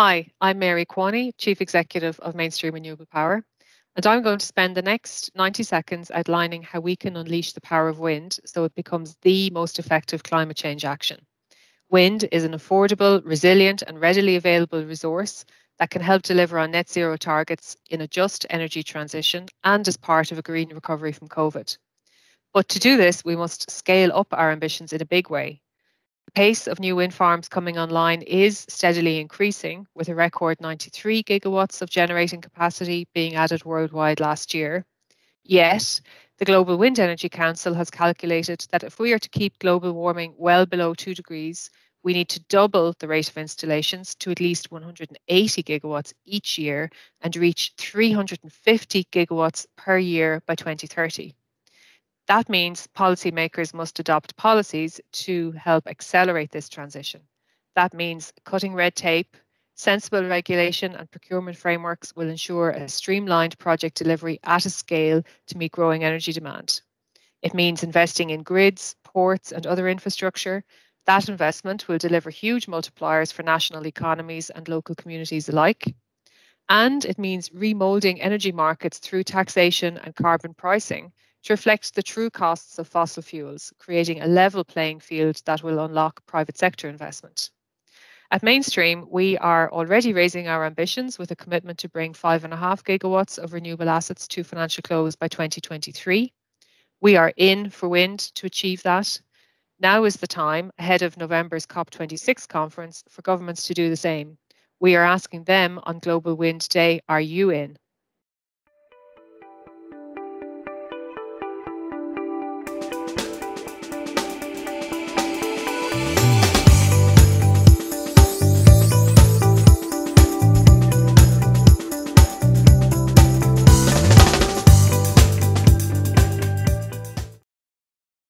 Hi, I'm Mary Kwani, Chief Executive of Mainstream Renewable Power, and I'm going to spend the next 90 seconds outlining how we can unleash the power of wind so it becomes the most effective climate change action. Wind is an affordable, resilient, and readily available resource that can help deliver on net zero targets in a just energy transition and as part of a green recovery from COVID. But to do this, we must scale up our ambitions in a big way pace of new wind farms coming online is steadily increasing, with a record 93 gigawatts of generating capacity being added worldwide last year. Yet, the Global Wind Energy Council has calculated that if we are to keep global warming well below 2 degrees, we need to double the rate of installations to at least 180 gigawatts each year and reach 350 gigawatts per year by 2030. That means policymakers must adopt policies to help accelerate this transition. That means cutting red tape, sensible regulation, and procurement frameworks will ensure a streamlined project delivery at a scale to meet growing energy demand. It means investing in grids, ports, and other infrastructure. That investment will deliver huge multipliers for national economies and local communities alike. And it means remolding energy markets through taxation and carbon pricing to reflect the true costs of fossil fuels, creating a level playing field that will unlock private sector investment. At Mainstream, we are already raising our ambitions with a commitment to bring 5.5 gigawatts of renewable assets to financial close by 2023. We are in for wind to achieve that. Now is the time, ahead of November's COP26 conference, for governments to do the same. We are asking them on Global Wind Day, are you in?